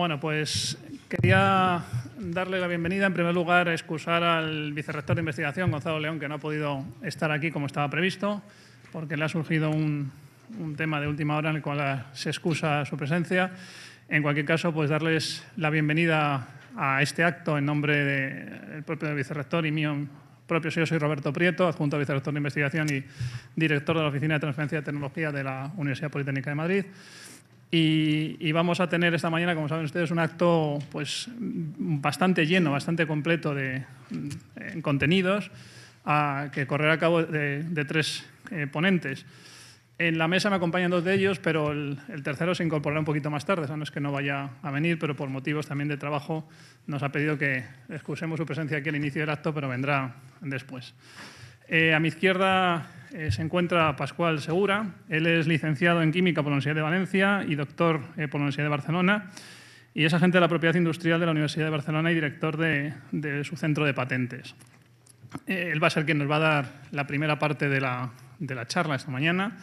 Bueno, pues quería darle la bienvenida, en primer lugar, a excusar al vicerrector de investigación, Gonzalo León, que no ha podido estar aquí como estaba previsto, porque le ha surgido un, tema de última hora en el cual se excusa su presencia. En cualquier caso, pues darles la bienvenida a este acto en nombre del propio vicerrector y mío propio. Yo soy Roberto Prieto, adjunto vicerrector de investigación y director de la Oficina de Transferencia de Tecnología de la Universidad Politécnica de Madrid. Y, vamos a tener esta mañana, como saben ustedes, un acto pues, bastante lleno, bastante completo de, contenidos, a, que correrá a cabo de, tres eh, ponentes. En la mesa me acompañan dos de ellos, pero el, tercero se incorporará un poquito más tarde. O no es que no vaya a venir, pero por motivos también de trabajo nos ha pedido que excusemos su presencia aquí al inicio del acto, pero vendrá después. Eh, a mi izquierda eh, se encuentra Pascual Segura. Él es licenciado en Química por la Universidad de Valencia y doctor eh, por la Universidad de Barcelona. Y es agente de la propiedad industrial de la Universidad de Barcelona y director de, su centro de patentes. Eh, él va a ser quien nos va a dar la primera parte de la, charla esta mañana.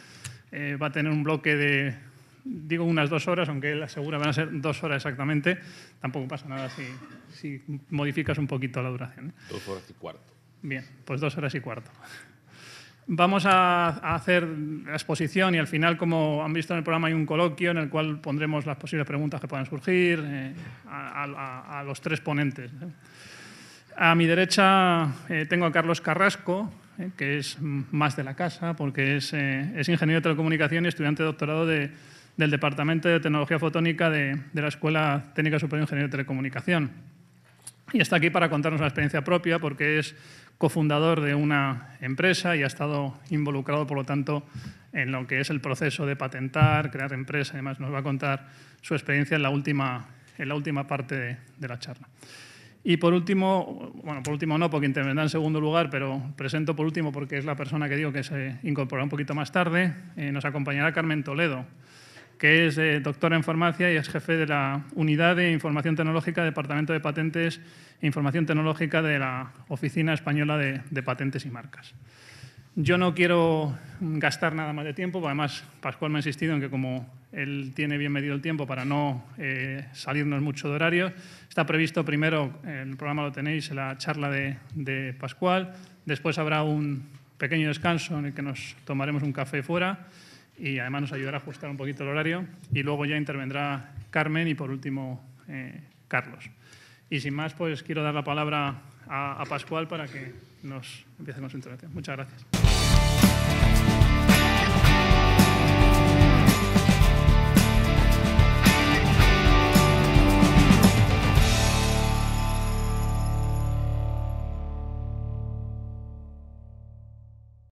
va a tener un bloque de, digo unas dos horas, aunque él asegura van a ser dos horas exactamente. Tampoco pasa nada si, si modificas un poquito la duración. Dos horas y cuarto. Bien, pues dos horas y cuarto. Vamos a, hacer la exposición y al final, como han visto en el programa, hay un coloquio en el cual pondremos las posibles preguntas que puedan surgir eh, a, los tres ponentes. A mi derecha eh, tengo a Carlos Carrasco, eh, que es más de la casa porque es, ingeniero de telecomunicación y estudiante doctorado del Departamento de Tecnología Fotónica de, de la Escuela Técnica Superior de Ingeniería de Telecomunicación y está aquí para contarnos la experiencia propia porque es cofundador de una empresa y ha estado involucrado, por lo tanto, en lo que es el proceso de patentar, crear empresa y demás. Nos va a contar su experiencia en la última, en la última parte de, la charla. Y por último, bueno, por último no, porque intervendrá en segundo lugar, pero presento por último porque es la persona que digo que se incorporará un poquito más tarde, eh, nos acompañará Carmen Toledo, que es eh, doctor doctora en farmacia y es jefe de la Unidad de Información Tecnológica, Departamento de Patentes e Información Tecnológica de la Oficina Española de, Patentes y Marcas. Yo no quiero gastar nada más de tiempo, además Pascual me ha insistido en que como él tiene bien medido el tiempo para no eh, salirnos mucho de horario, está previsto primero, el programa lo tenéis, la charla de, de Pascual, después habrá un pequeño descanso en el que nos tomaremos un café fuera y además nos ayudará a ajustar un poquito el horario. Y luego ya intervendrá Carmen y por último eh, Carlos. Y sin más, pues quiero dar la palabra a, a Pascual para que nos empiece con su intervención. Muchas gracias.